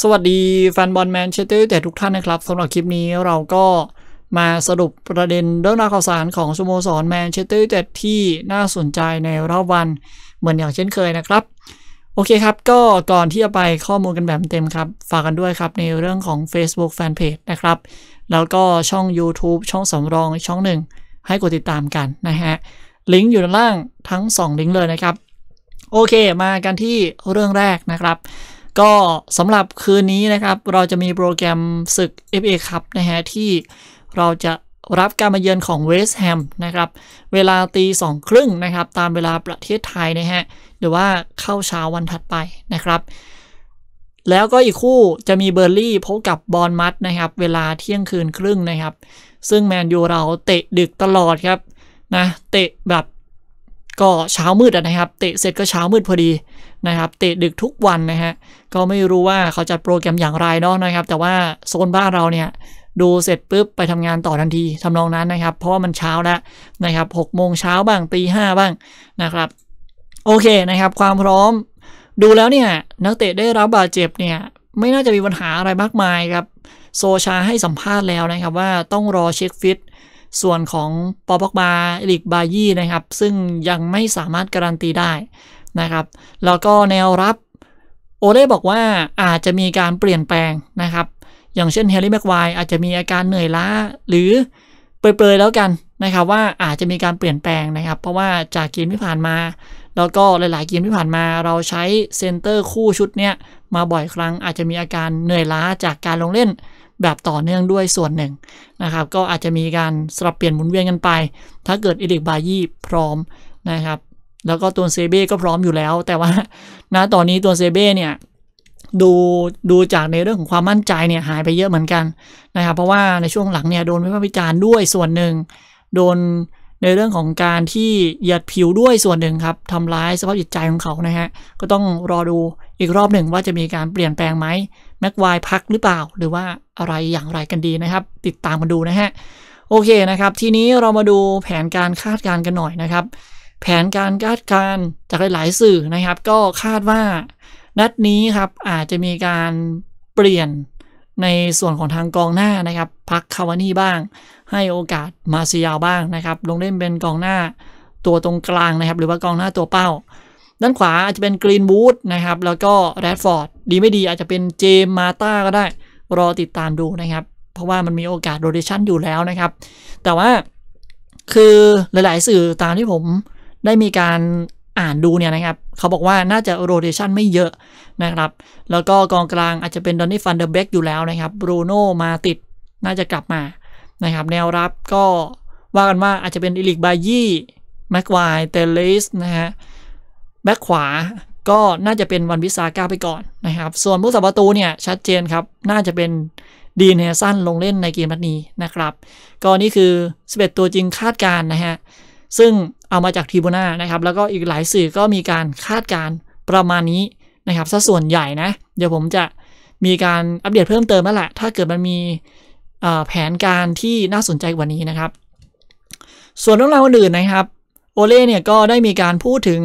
สวัสดีแฟนบอลแมนเชสเตอร์แต่ทุกท่านนะครับสำหรับคลิปนี้เราก็มาสรุปประเด็นเรื่องราวข่าวสารของสโมสรแมนเชสเตอร์แต่ที่น่าสนใจในรอบวันเหมือนอย่างเช่นเคยนะครับ โอเคครับ ก็ก่อนที่จะไปข้อมูลกันแบบเต็มครับฝากกันด้วยครับในเรื่องของ Facebook Fanpage นะครับ แล้วก็ช่อง YouTube ช่องสำรองช่องหนึ่งให้กดติดตามกันนะฮะลิงก์อยู่ด้านล่างทั้ง2ลิงก์เลยนะครับโอเคมากันที่เรื่องแรกนะครับก็สำหรับคืนนี้นะครับเราจะมีโปรแกรมศึก FA Cup นะฮะที่เราจะรับการมาเยือนของเวสแฮมนะครับ เวลาตีสองครึ่งนะครับตามเวลาประเทศไทยนะฮะหรือว่าเข้าเช้าวันถัดไปนะครับ แล้วก็อีกคู่จะมีเบอร์ลี่พบกับบอลมัดนะครับ เวลาเที่ยงคืนครึ่งนะครับ ซึ่งแมนยูเราเตะดึกตลอดครับนะเตะแบบก็เช้ามืดนะครับเตะเสร็จก็เช้ามืดพอดีนะครับ เตะดึกทุกวันนะฮะก็ไม่รู้ว่าเขาจัดโปรแกรมอย่างไรเนาะนะครับ แต่ว่าโซนบ้านเราเนี่ยดูเสร็จปุ๊บไปทำงานต่อทันที ทำนองนั้นนะครับ เพราะว่ามันเช้าแล้วนะครับหกโมงเช้าบ้างตีห้าบ้างนะครับ โอเคนะครับความพร้อมดูแล้วเนี่ย นักเตะได้รับบาดเจ็บเนี่ยไม่น่าจะมีปัญหาอะไรมากมายครับ โซชาให้สัมภาษณ์แล้วนะครับ ว่าต้องรอเช็คฟิตส่วนของปอบอกบาเอลิกบายี่นะครับซึ่งยังไม่สามารถการันตีได้นะครับแล้วก็แนวรับ โอเล่บอกว่าอาจจะมีการเปลี่ยนแปลงนะครับ อย่างเช่นเฮลิแมกไวอาจจะมีอาการเหนื่อยล้าหรือเปรยๆแล้วกันนะครับว่าอาจจะมีการเปลี่ยนแปลงนะครับ เพราะว่าจากเกมที่ผ่านมา แล้วก็หลายๆเกมที่ผ่านมาเราใช้เซนเตอร์คู่ชุดเนี้ยมาบ่อยครั้งอาจจะมีอาการเหนื่อยล้าจากการลงเล่นแบบต่อเนื่องด้วยส่วนหนึ่งนะครับ ก็อาจจะมีการสลับเปลี่ยนหมุนเวียนกันไป ถ้าเกิดเอลิกบายี่พร้อมนะครับ แล้วก็ตัวเซเบ้ก็พร้อมอยู่แล้ว แต่ว่าณตอนนี้ตัวเซเบ้เนี่ยดูดูจากในเรื่องของความมั่นใจเนี่ยหายไปเยอะเหมือนกันนะครับ เพราะว่าในช่วงหลังเนี่ยโดนวิพากษ์วิจารณ์ด้วยส่วนหนึ่งโดนในเรื่องของการที่เหยียดผิวด้วยส่วนหนึ่งครับทำร้ายสภาพจิตใจของเขานะฮะก็ต้องรอดูอีกรอบหนึ่งว่าจะมีการเปลี่ยนแปลงไหมแม็กไวพักหรือเปล่าหรือว่าอะไรอย่างไรกันดีนะครับ ติดตามกันดูนะฮะโอเคนะครับ ทีนี้เรามาดูแผนการคาดการณ์กันหน่อยนะครับ แผนการคาดการณ์จากหลายๆสื่อนะครับ ก็คาดว่า นัดนี้ครับอาจจะมีการเปลี่ยนในส่วนของทางกองหน้านะครับ พักคาวานี่บ้าง ให้โอกาสมาซียวบ้างนะครับ ลงเล่นเป็นกองหน้าตัวตรงกลางนะครับ หรือว่ากองหน้าตัวเป้าด้านขวาอาจจะเป็นกรีนบูธนะครับ แล้วก็แรดฟอร์ดดีไม่ดีอาจจะเป็นเจมมาต้าก็ได้รอติดตามดูนะครับ เพราะว่ามันมีโอกาสโรเดชันอยู่แล้วนะครับ แต่ว่าคือหลายๆสื่อตามที่ผมได้มีการอ่านดูเนี่ยนะครับ เขาบอกว่าน่าจะโรเตชันไม่เยอะนะครับ แล้วก็กองกลางอาจจะเป็นดอนนี่ฟันเดอร์เบกอยู่แล้วนะครับบรูโน่มาติดน่าจะกลับมานะครับ แนวรับก็ว่ากันว่าอาจจะเป็นอิลิกบายี่แม็กไวเตลิสนะฮะแบ็คขวาก็น่าจะเป็นวันวิสาก้าไปก่อนนะครับ ส่วนผู้สับประตูเนี่ยชัดเจนครับ น่าจะเป็นดีเนสันลงเล่นในเกมนัดนี้นะครับก็นี่คือ 11 ตัวจริงคาดการนะฮะซึ่งเอามาจากทีบูน่านะครับ แล้วก็อีกหลายสื่อก็มีการคาดการประมาณนี้นะครับ ซะส่วนใหญ่นะ เดี๋ยวผมจะมีการอัปเดตเพิ่มเติมแล้วแหละ ถ้าเกิดมันมีแผนการที่น่าสนใจกว่านี้นะครับ ส่วนเรื่องราวอื่นนะครับโอเล่เนี่ยก็ได้มีการพูดถึง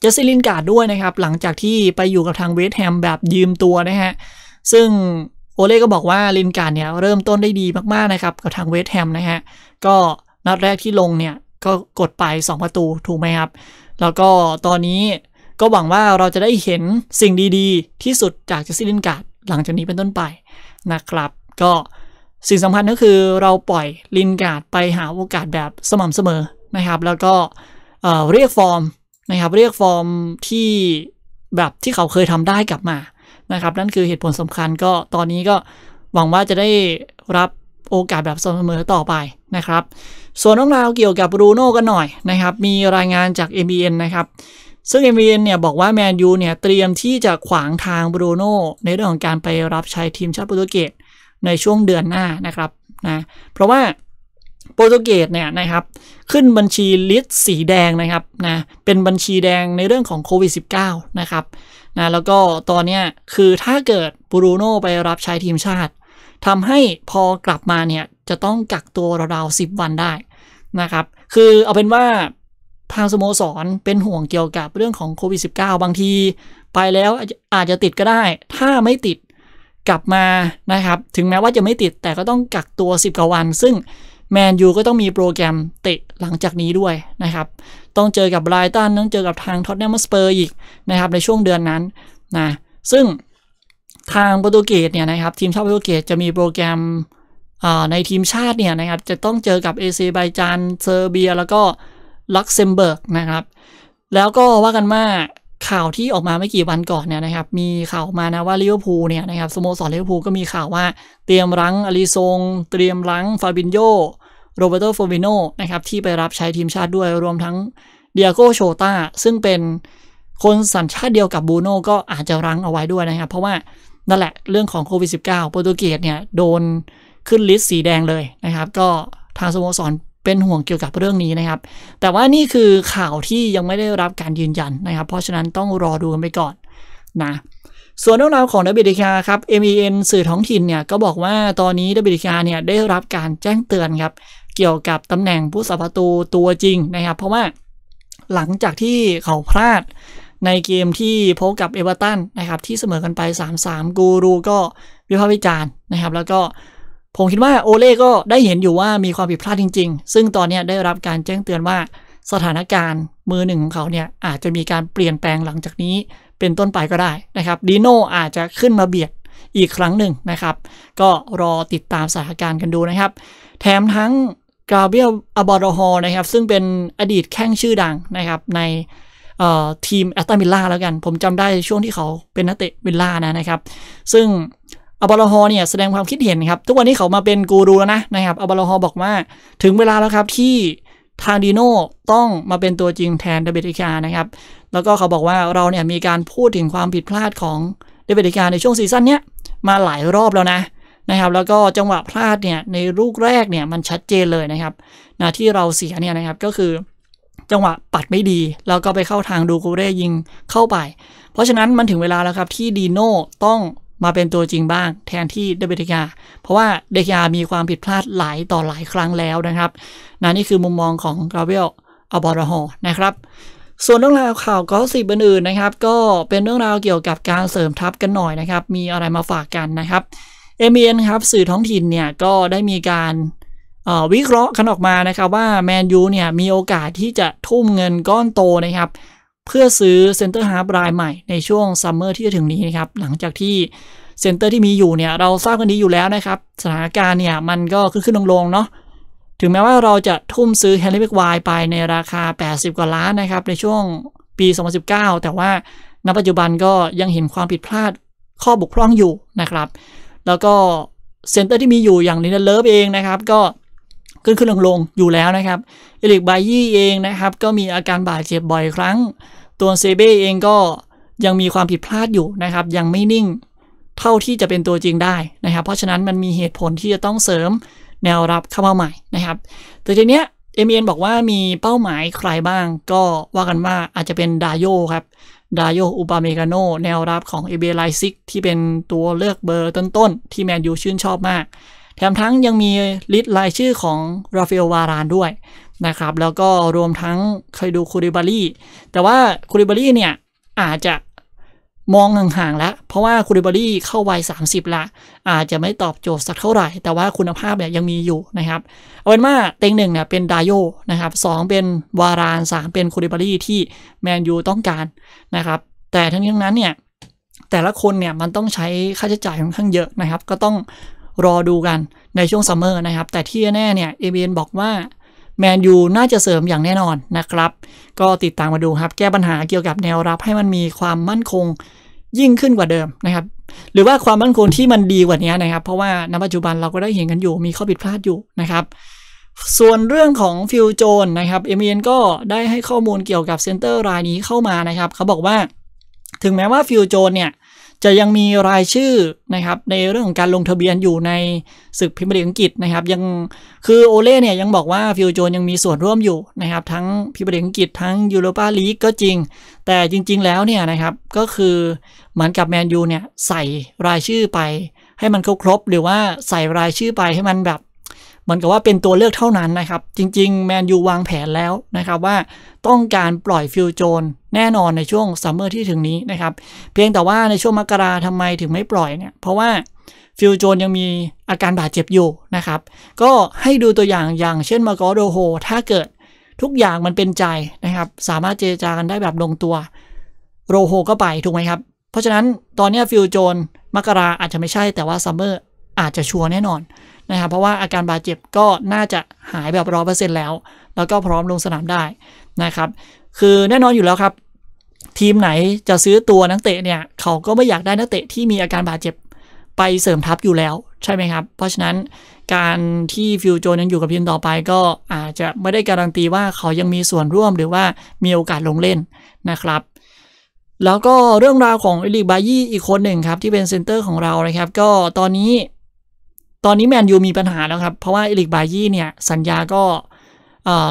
เจสซิลินการ์ดด้วยนะครับ หลังจากที่ไปอยู่กับทางเวสแฮมแบบยืมตัวนะฮะ ซึ่งโอเล่ก็บอกว่าลินการ์ดเนี่ยเริ่มต้นได้ดีมากๆนะครับกับทางเวสแฮมนะฮะ ก็นัดแรกที่ลงเนี่ยก็กดไป 2 ประตูถูกไหมครับ แล้วก็ตอนนี้ก็หวังว่าเราจะได้เห็นสิ่งดีๆ ที่สุดจากเจสซี่ลินการ์ดหลังจากนี้เป็นต้นไปนะครับ ก็สิ่งสำคัญก็คือเราปล่อยลินการ์ดไปหาโอกาสแบบสม่ำเสมอนะครับ แล้วก็เรียกฟอร์มนะครับเรียกฟอร์มที่แบบที่เขาเคยทำได้กลับมานะครับ นั่นคือเหตุผลสำคัญก็ตอนนี้ก็หวังว่าจะได้รับโอกาสแบบสมเสมอต่อไปนะครับ ส่วนเรื่องราวเกี่ยวกับบรูโน่กันหน่อยนะครับ มีรายงานจาก m อ็นะครับ ซึ่ง m อ็เนี่ยบอกว่าแมนยูเนี่ย เตรียมที่จะขวางทางบรูโน่ในเรื่องของการไปรับใช้ทีมชาติโปรตุเกสในช่วงเดือนหน้านะครับนะ เพราะว่าโปรตุเกสเนี่ยนะครับ ขึ้นบัญชีลิสต์สีแดงนะครับนะ เป็นบัญชีแดงในเรื่องของโควิด -19 นะครับนะ แล้วก็ตอนนี้คือถ้าเกิดบรูโน่ไปรับใช้ทีมชาติทำให้พอกลับมาเนี่ย จะต้องกักตัวราวๆสิบวันได้นะครับ คือเอาเป็นว่าทางสโมสรเป็นห่วงเกี่ยวกับเรื่องของโควิด -19 บางที ไปแล้วอาจจะติดก็ได้ ถ้าไม่ติดกลับมานะครับ ถึงแม้ว่าจะไม่ติดแต่ก็ต้องกักตัว 10กว่าวัน ซึ่งแมนยูก็ต้องมีโปรแกรมเตะหลังจากนี้ด้วยนะครับ ต้องเจอกับไบรตันต้องเจอกับทางท็อตแนมสเปอร์อีกนะครับ ในช่วงเดือนนั้นนะซึ่งทางโปรตุเกสเนี่ยนะครับ ทีมชาติโปรตุเกสจะมีโปรแกรมในทีมชาติเนี่ยนะครับ จะต้องเจอกับเอเซไบจานเซอร์เบีย แล้วก็ลักเซมเบิร์กนะครับ แล้วก็ว่ากันว่าข่าวที่ออกมาไม่กี่วันก่อนเนี่ยนะครับมีข่าวมานะว่าลิเวอร์พูลเนี่ยนะครับสโมสรลิเวอร์พูลก็มีข่าวว่า เตรียมรั้งอลิซง เตรียมรั้งฟาบินโยโรเบโตโฟวิโนนะครับ ที่ไปรับใช้ทีมชาติด้วยรวมทั้งเดียโกโชตาซึ่งเป็นคนสัญชาติเดียวกับบูโน่ก็อาจจะรั้งเอาไว้ด้วยนะครับเพราะว่านั่นแหละเรื่องของโควิด -19 โปรตุเกสเนี่ยโดนขึ้นลิสต์สีแดงเลยนะครับ ก็ทางสโมสรเป็นห่วงเกี่ยวกับเรื่องนี้นะครับ แต่ว่านี่คือข่าวที่ยังไม่ได้รับการยืนยันนะครับ เพราะฉะนั้นต้องรอดูกันไปก่อนนะส่วนเรื่องราวของเบิด WDK ครับ MEN สื่อท้องถิ่นเนี่ย ก็บอกว่าตอนนี้ดับเนี่ยได้รับการแจ้งเตือนครับเกี่ยวกับตำแหน่งผู้สัประตูตัวจริงนะครับ เพราะว่าหลังจากที่เขาพลาดในเกมที่พบกับเอเวอร์ตันนะครับ ที่เสมอกันไป 3-3 กูรูก็วิพากษ์วิจารณ์นะครับ แล้วก็ผมคิดว่าโอเล่ก็ได้เห็นอยู่ว่ามีความผิดพลาดจริงๆ ซึ่งตอนนี้ได้รับการแจ้งเตือนว่าสถานการณ์มือหนึ่งของเขาเนี่ยอาจจะมีการเปลี่ยนแปลงหลังจากนี้เป็นต้นไปก็ได้นะครับดีโนอาจจะขึ้นมาเบียดอีกครั้งหนึ่งนะครับ ก็รอติดตามสถานการณ์กันดูนะครับ แถมทั้งกาเบียลอบอดอฮอนะครับซึ่งเป็นอดีตแข้งชื่อดังนะครับในทีมแอตตันวิลล่าแล้วกัน ผมจำได้ช่วงที่เขาเป็นนักเตะวิลล่านะนะครับ ซึ่งอบาลฮอเนี่ย แสดงความคิดเห็นครับ ทุกวันนี้เขามาเป็นกูรูแล้วนะนะครับอบาลฮอบอกว่าถึงเวลาแล้วครับที่ทางดีโน่ ต้องมาเป็นตัวจริงแทนเดวิดิกานะครับ แล้วก็เขาบอกว่าเราเนี่ยมีการพูดถึงความผิดพลาดของเดวิดิกาในช่วงซีซั่นเนี้ยมาหลายรอบแล้วนะนะครับ แล้วก็จังหวะพลาดเนี่ยในลูกแรกเนี่ยมันชัดเจนเลยนะครับนะที่เราเสียเนี่ยนะครับก็คือจังหวะปัดไม่ดี แล้วก็ไปเข้าทางดูกูเร่ยิงเข้าไป เพราะฉะนั้นมันถึงเวลาแล้วครับที่ดีโน่ต้องมาเป็นตัวจริงบ้างแทนที่เดบิตยาเพราะว่าเดบิยามีความผิดพลาดหลายต่อหลายครั้งแล้วนะครับนนนี่คือมุมมองของกราเวลอับอร์ฮอนะครับ ส่วนเรื่องราวข่าวกฟสิบอื่นๆนะครับ ก็เป็นเรื่องราวเกี่ยวกับการเสริมทัพกันหน่อยนะครับ มีอะไรมาฝากกันนะครับเอเมียนครับสื่อท้องถิ่นเนี่ยก็ได้มีการวิเคราะห์กันออกมานะครับว่าแมนยูเนี่ยมีโอกาสที่จะทุ่มเงินก้อนโตนะครับเพื่อซื้อเซ็นเตอร์ฮาร์บรายใหม่ในช่วงซัมเมอร์ที่จะถึงนี้นะครับหลังจากที่เซ็นเตอร์ที่มีอยู่เนี่ยเราทราบกันดีอยู่แล้วนะครับสถานการณ์เนี่ยมันก็ขึ้นขึ้นลงลงเนาะถึงแม้ว่าเราจะทุ่มซื้อแฮร์รี่เบกไวไปในราคา 80 กว่าล้านนะครับ ในช่วงปี 2019 แต่ว่าณปัจจุบันก็ยังเห็นความผิดพลาดข้อบกพร่องอยู่นะครับ แล้วก็เซ็นเตอร์ที่มีอยู่อย่างลินเลิฟเองนะครับก็ขึ้นขึ้นลงลงอยู่แล้วนะครับเอลิกบายี่เองนะครับก็มีอาการบาดเจ็บบ่อยครั้ง ตัวเซเบ้เองก็ยังมีความผิดพลาดอยู่นะครับ ยังไม่นิ่งเท่าที่จะเป็นตัวจริงได้นะครับ เพราะฉะนั้นมันมีเหตุผลที่จะต้องเสริมแนวรับเข้ามาใหม่นะครับ แต่ทีเนี้ยเอ็มเอ็นบอกว่ามีเป้าหมายใครบ้างก็ว่ากันว่าอาจจะเป็นดาโยครับดาโยอุปาเมกาโนแนวรับของเอเบไลซิกที่เป็นตัวเลือกเบอร์ต้นๆที่แมนยูชื่นชอบมากแถมทั้งยังมีลิสต์รายชื่อของราฟาเอลวารานด้วยนะครับแล้วก็รวมทั้งเคยดูคูริบารีแต่ว่าคูริบารีเนี่ยอาจจะมองห่างๆแล้วเพราะว่าคูริบารีเข้าวัย30 ละ อาจจะไม่ตอบโจทย์สักเท่าไหร่ แต่ว่าคุณภาพเนี่ยยังมีอยู่นะครับเอาเป็นว่าเต็งหนึ่งเนี่ยเป็นดายโยนะครับสเป็นวาราน3เป็นคูริบารีที่แมนยูต้องการนะครับแต่ทั้งนี้ทั้งนั้นเนี่ยแต่ละคนเนี่ยมันต้องใช้ค่าใช้จ่ายค่อนข้างเยอะนะครับ ก็ต้องรอดูกันในช่วงซัมเมอร์นะครับ แต่ที่แน่เนี่ยเอเบนบอกว่าแมนยูน่าจะเสริมอย่างแน่นอนนะครับ ก็ติดตามมาดูครับแก้ปัญหาเกี่ยวกับแนวรับให้มันมีความมั่นคงยิ่งขึ้นกว่าเดิมนะครับ หรือว่าความมั่นคงที่มันดีกว่านี้นะครับ เพราะว่าณปัจจุบันเราก็ได้เห็นกันอยู่ มีข้อผิดพลาดอยู่นะครับ ส่วนเรื่องของฟิลโจนนะครับเอเมียนก็ได้ให้ข้อมูลเกี่ยวกับเซนเตอร์รายนี้เข้ามานะครับเขาบอกว่า ถึงแม้ว่าฟิลโจนเนี่ยจะยังมีรายชื่อนะครับในเรื่องของการลงทะเบียนอยู่ในศึกพิมพ์ลีกอังกฤษนะครับยังคือโอเล่เนี่ยยังบอกว่าฟิวโจนยังมีส่วนร่วมอยู่นะครับทั้งพิมพ์ลีกอังกฤษทั้งยูโรปาลีกก็จริง แต่จริงๆ แล้วเนี่ยนะครับก็คือเหมือนกับแมนยูเนี่ยใส่รายชื่อไปให้มันครบๆหรือว่าใส่รายชื่อไปให้มันแบบเหมือนกับว่าเป็นตัวเลือกเท่านั้นนะครับ จริง ๆ แมนยูวางแผนแล้วนะครับว่าต้องการปล่อยฟิลโจนแน่นอนในช่วงซัมเมอร์ที่ถึงนี้นะครับ เพียงแต่ว่าในช่วงมกราทำไมถึงไม่ปล่อยเนี่ยเพราะว่าฟิลโจนยังมีอาการบาดเจ็บอยู่นะครับ ก็ให้ดูตัวอย่างอย่าง เช่นมาโกโดโฮถ้าเกิดทุกอย่างมันเป็นใจนะครับ สามารถเจรจากันได้แบบลงตัวโรโฮก็ไปถูกไหมครับเพราะฉะนั้นตอนนี้ฟิลโจนมกราอาจจะไม่ใช่แต่ว่าซัมเมอร์อาจจะชัวร์แน่นอนนะครับเพราะว่าอาการบาดเจ็บก็น่าจะหายแบบร้อเปอร์เซ็นต์แล้ว แล้วก็พร้อมลงสนามได้นะครับ คือแน่นอนอยู่แล้วครับ ทีมไหนจะซื้อตัวนักเตะเนี่ยเขาก็ไม่อยากได้นักเตะที่มีอาการบาดเจ็บไปเสริมทัพอยู่แล้ว ใช่ไหมครับ เพราะฉะนั้นการที่ฟิวโจนยังอยู่กับทีมต่อไป ก็อาจจะไม่ได้การันตีว่าเขายังมีส่วนร่วมหรือว่ามีโอกาสลงเล่นนะครับ แล้วก็เรื่องราวของอิลิบายี่อีกคนหนึ่งครับที่เป็นเซนเตอร์ของเรานะครับ ก็ตอนนี้ตอนนี้แมนยูมีปัญหาแล้วครับ เพราะว่าเอลิกบายี่เนี่ย สัญญาก็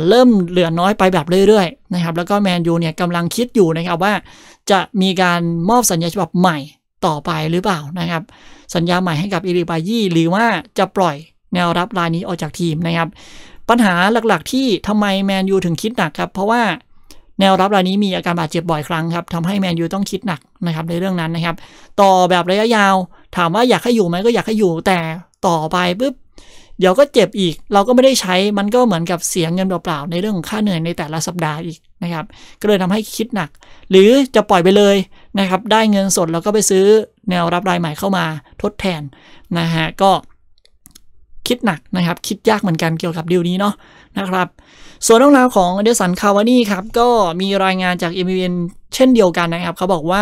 เริ่มเหลือน้อยไปแบบเรื่อยๆ นะครับ แล้วก็แมนยูเนี่ยกำลังคิดอยู่นะครับ ว่าจะมีการมอบสัญญาฉบับใหม่ต่อไปหรือเปล่านะครับ สัญญาใหม่ให้กับเอลิกบายี่หรือว่าจะปล่อยแนวรับรายนี้ออกจากทีมนะครับ ปัญหาหลักๆที่ทำไมแมนยูถึงคิดหนักครับ เพราะว่าแนวรับรายนี้มีอาการบาดเจ็บบ่อยครั้งครับทำให้แมนยูต้องคิดหนักนะครับในเรื่องนั้นนะครับ ต่อแบบระยะยาว ถามว่าอยากให้อยู่ไหมก็อยากให้อยู่ แต่ต่อไปปุ๊บเดี๋ยวก็เจ็บอีกเราก็ไม่ได้ใช้มันก็เหมือนกับเสียเงินเปล่าๆในเรื่องของค่าเหนื่อยในแต่ละสัปดาห์อีกนะครับก็เลยทำให้คิดหนักหรือจะปล่อยไปเลยนะครับได้เงินสดแล้วก็ไปซื้อแนวรับรายใหม่เข้ามาทดแทนนะฮะก็ คิดหนักนะครับคิดยากเหมือนกันเกี่ยวกับดีลนี้เนาะนะครับส่วนเรื่องราวของเดสันคาวานี่ครับก็มีรายงานจาก m อ n เช่นเดียวกันนะครับเขาบอกว่า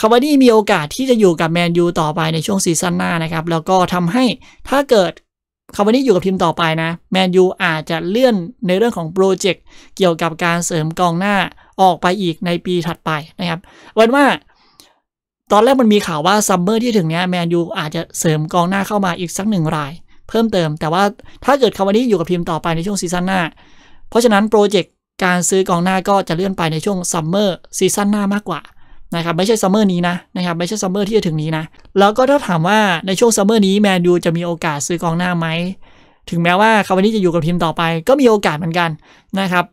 คาวานี่มีโอกาสที่จะอยู่กับแมนยูต่อไปในช่วงซีซั่นหน้านะครับ แล้วก็ทำให้ถ้าเกิดคาวานี่อยู่กับทีมต่อไปนะแมนยูอาจจะเลื่อนในเรื่องของโปรเจกต์เกี่ยวกับการเสริมกองหน้าออกไปอีกในปีถัดไปนะครับวันว่า ตอนแรกมันมีข่าวว่าซัมเมอร์ที่ถึงเนี้ยแมนยูอาจจะเสริมกองหน้าเข้ามาอีกสักหนึ่งราย เพิ่มเติม แต่ว่าถ้าเกิดคาวานี่อยู่กับทีมต่อไปในช่วงซีซั่นหน้า เพราะฉะนั้นโปรเจกต์การซื้อกองหน้าก็จะเลื่อนไปในช่วงซัมเมอร์ซีซั่นหน้ามากกว่านะครับไม่ใช่ซัมเมอร์นี้นะนะครับไม่ใช่ซัมเมอร์ที่จะถึงนี้นะแล้วก็ถ้าถามว่าในช่วงซัมเมอร์นี้แมนยูจะมีโอกาสซื้อกองหน้าไหม ถึงแม้ว่าคาวานี่จะอยู่กับทีมต่อไป ก็มีโอกาสเหมือนกันนะครับ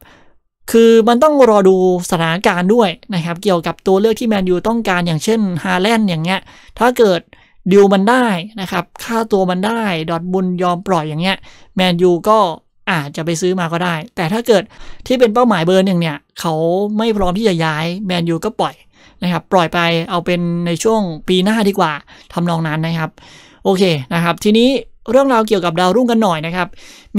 คือมันต้องรอดูสถานการณ์ด้วยนะครับเกี่ยวกับตัวเลือกที่แมนยูต้องการอย่างเช่นฮาแลนด์อย่างเงี้ยถ้าเกิดดิวมันได้นะครับค่าตัวมันได้ดอทบุญยอมปล่อยอย่างเงี้ยแมนยูก็อาจจะไปซื้อมาก็ได้ แต่ถ้าเกิดที่เป็นเป้าหมายเบอร์หนึ่งเนี่ยเขาไม่พร้อมที่จะย้ายแมนยูก็ปล่อยนะครับปล่อยไปเอาเป็นในช่วงปีหน้าดีกว่าทำนองนั้นนะครับ โอเคนะครับ ทีนี้เรื่องราวเกี่ยวกับดาวรุ่งกันหน่อยนะครับ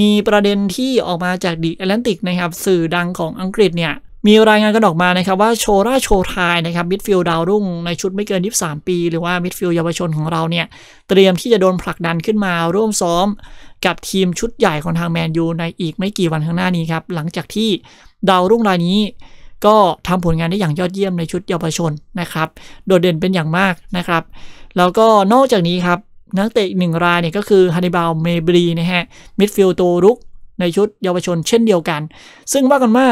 มีประเด็นที่ออกมาจากดิแอตแลนติกนะครับ สื่อดังของอังกฤษเนี่ยมีรายงานกันออกมานะครับว่าโชราโชทายนะครับมิดฟิลด์ดาวรุ่งในชุดไม่เกิน 23 ปี หรือว่ามิดฟิลด์เยาวชนของเราเนี่ย เตรียมที่จะโดนผลักดันขึ้นมา ร่วมซ้อม กับทีมชุดใหญ่ของทางแมนยูในอีกไม่กี่วันข้างหน้านี้ครับหลังจากที่ดาวรุ่งรายนี้ก็ทำผลงานได้อย่างยอดเยี่ยมในชุดเยาวชนนะครับโดดเด่นเป็นอย่างมากนะครับแล้วก็นอกจากนี้ครับ นักเตะอีกหนึ่งรายเนี่ยก็คือฮันนิบาลเมบรีนะฮะมิดฟิลด์ตัวรุกในชุดเยาวชนเช่นเดียวกัน ซึ่งว่ากันว่า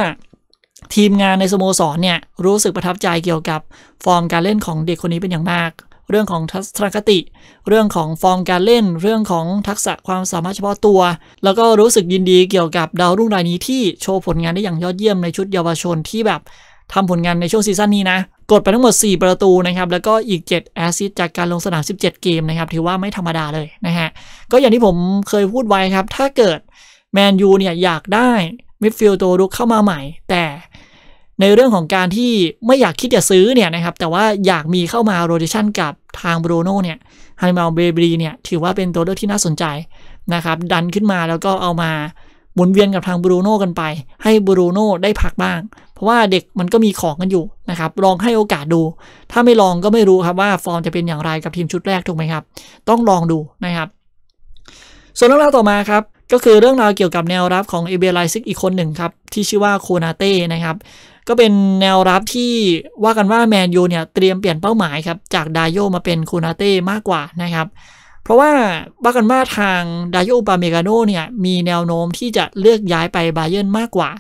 ทีมงานในสโมสรเนี่ยรู้สึกประทับใจเกี่ยวกับฟอร์มการเล่นของเด็กคนนี้เป็นอย่างมากเรื่องของทัศนคติ เรื่องของฟอร์มการเล่น เรื่องของทักษะความสามารถเฉพาะตัว แล้วก็รู้สึกยินดีเกี่ยวกับดาวรุ่งรายนี้ที่โชว์ผลงานได้อย่างยอดเยี่ยมในชุดเยาวชนที่แบบทำผลงานในช่วงซีซั่นนี้นะ กดไปทั้งหมด 4 ประตูนะครับ แล้วก็อีก7แอซิสจากการลงสนาม 17 เกมนะครับถือว่าไม่ธรรมดาเลยนะฮะ ก็อย่างที่ผมเคยพูดไว้ครับ ถ้าเกิดแมนยูเนี่ยอยากได้มิดฟิลด์ตัวรุกเข้ามาใหม่แต่ในเรื่องของการที่ไม่อยากคิดจะซื้อเนี่ยนะครับ แต่ว่าอยากมีเข้ามาโรเตชันกับทางบรูโน่เนี่ยฮันมาเบรบีเนี่ย ถือว่าเป็นตัวเลือกที่น่าสนใจนะครับ ดันขึ้นมาแล้วก็เอามาหมุนเวียนกับทางบรูโน่กันไป ให้บรูโน่ได้พักบ้าง เพราะว่าเด็กมันก็มีของกันอยู่นะครับ ลองให้โอกาสดู ถ้าไม่ลองก็ไม่รู้ครับว่าฟอร์มจะเป็นอย่างไรกับทีมชุดแรกถูกไหมครับ ต้องลองดูนะครับ ส่วนเรื่องราวต่อมาครับก็คือเรื่องราวเกี่ยวกับแนวรับของเอเบรไลซิกอีกคนหนึ่งครับที่ชื่อว่าโคนาเต้นะครับก็เป็นแนวรับที่ว่ากันว่าแมนยูเนี่ย เตรียมเปลี่ยนเป้าหมายครับ จากดายโยมาเป็นคูนาเต้มากกว่านะครับ เพราะว่าว่ากันว่าทางดายโยปาเมกาโนเนี่ยมีแนวโน้มที่จะเลือกย้ายไปบาเยร์นมากกว่า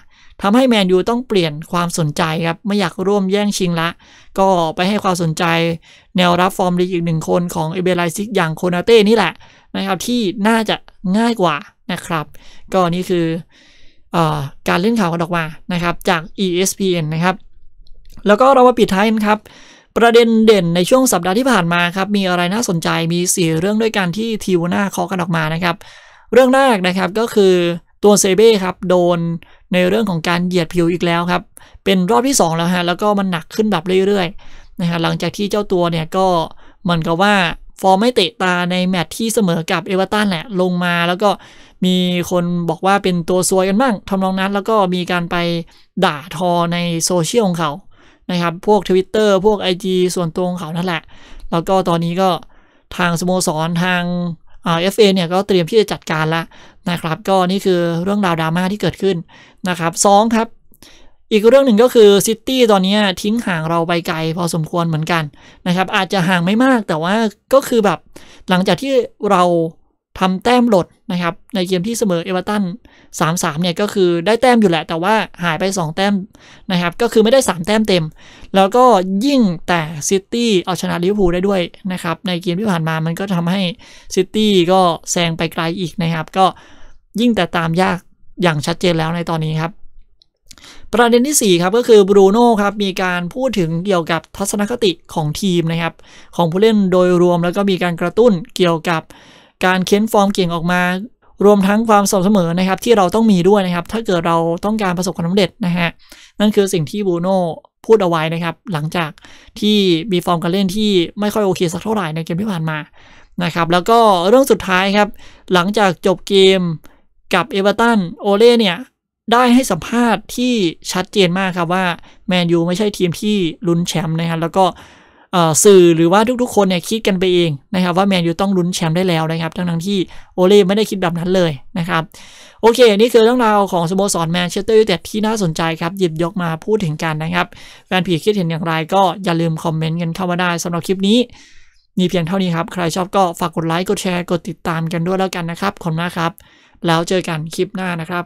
ทำให้แมนยูต้องเปลี่ยนความสนใจครับ ไม่อยากร่วมแย่งชิงละก็ไปให้ความสนใจแนวรับฟอร์มลีอีกหนึ่งคนของเอเบรไลซิกอย่างคูนาเต้นี่แหละนะครับ ที่น่าจะง่ายกว่านะครับ ก็นี่คือการเล่นข่าวกันออกมานะครับ จาก ESPN นะครับแล้วก็เรามาปิดท้ายกันครับ ประเด็นเด่นในช่วงสัปดาห์ที่ผ่านมาครับมีอะไรน่าสนใจมี4เรื่องด้วยกันที่ทีวหน้าเคาะกันออกมานะครับ เรื่องแรกนะครับก็คือตัวเซเบ้ครับโดนในเรื่องของการเหยียดผิวอีกแล้วครับเป็นรอบที่ 2 แล้วฮะแล้วก็มันหนักขึ้นแบบเรื่อยๆนะฮะหลังจากที่เจ้าตัวเนี่ยก็เหมือนกับว่าฟอร์มไม่เตะตาในแมตช์ที่เสมอกับเอเวอร์ตันแหละลงมาแล้วก็มีคนบอกว่าเป็นตัวซวยกันบ้างทำนองนั้น แล้วก็มีการไปด่าทอในโซเชียลของเขา นะครับ พวก Twitter พวก IG ส่วนตัวของเขานั่นแหละ แล้วก็ตอนนี้ก็ทางสโมสรทางเอฟเอเนี่ยก็เตรียมที่จะจัดการแล้วนะครับ ก็นี่คือเรื่องราวดราม่าที่เกิดขึ้นนะครับสองครับ อีกเรื่องหนึ่งก็คือซิตี้ตอนนี้ทิ้งห่างเราไปไกลพอสมควรเหมือนกันนะครับ อาจจะห่างไม่มากแต่ว่าก็คือแบบหลังจากที่เราทำแต้มหลดนะครับในเกมที่เสมอเอเวอร์ตันสามสามเนี่ยก็คือได้แต้มอยู่แหละ แต่ว่าหายไป 2 แต้มนะครับ ก็คือไม่ได้ 3 แต้มเต็ม แล้วก็ยิ่งแต่ซิตี้เอาชนะลิเวอร์พูลได้ด้วยนะครับในเกมที่ผ่านมามันก็ทำให้ซิตี้ก็แซงไปไกลอีกนะครับ ก็ยิ่งแต่ตามยากอย่างชัดเจนแล้วในตอนนี้ครับ ประเด็นที่4ครับก็คือบรูโน่ครับมีการพูดถึงเกี่ยวกับทัศนคติของทีมนะครับ ของผู้เล่นโดยรวมแล้วก็มีการกระตุ้นเกี่ยวกับการเค้นฟอร์มเก่งออกมา รวมทั้งความสม่ำเสมอนะครับที่เราต้องมีด้วยนะครับ ถ้าเกิดเราต้องการประสบความสำเร็จนะฮะ นั่นคือสิ่งที่บูโน่พูดเอาไว้นะครับ หลังจากที่มีฟอร์มการเล่นที่ไม่ค่อยโอเค สักเท่าไหร่ในเกมที่ผ่านมานะครับแล้วก็เรื่องสุดท้ายครับ หลังจากจบเกมกับเอเวอร์ตันโอเล่เนี่ย ได้ให้สัมภาษณ์ที่ชัดเจนมากครับว่าแมนยูไม่ใช่ทีมที่ลุ้นแชมป์นะครับแล้วก็สื่อหรือว่าทุกๆ คนเนี่ยคิดกันไปเองนะครับ ว่าแมนยูต้องลุ้นแชมป์ได้แล้วนะครับทั้งทั้งที่โอเล่ไม่ได้คิดแบบนั้นเลยนะครับโอเคนี่คือเรื่องราวของสโมสรแมนเชสเตอร์ยูไนเต็ดที่น่าสนใจครับ หยิบยกมาพูดถึงกันนะครับแฟนผีคิดเห็นอย่างไรก็อย่าลืมคอมเมนต์กันเข้ามาได้สำหรับคลิปนี้ มีเพียงเท่านี้ครับ ใครชอบก็ฝากกดไลค์กดแชร์กดติดตามกันด้วยแล้วกันนะครับขอบคุณมากครับ แล้วเจอกันคลิปหน้านะครับ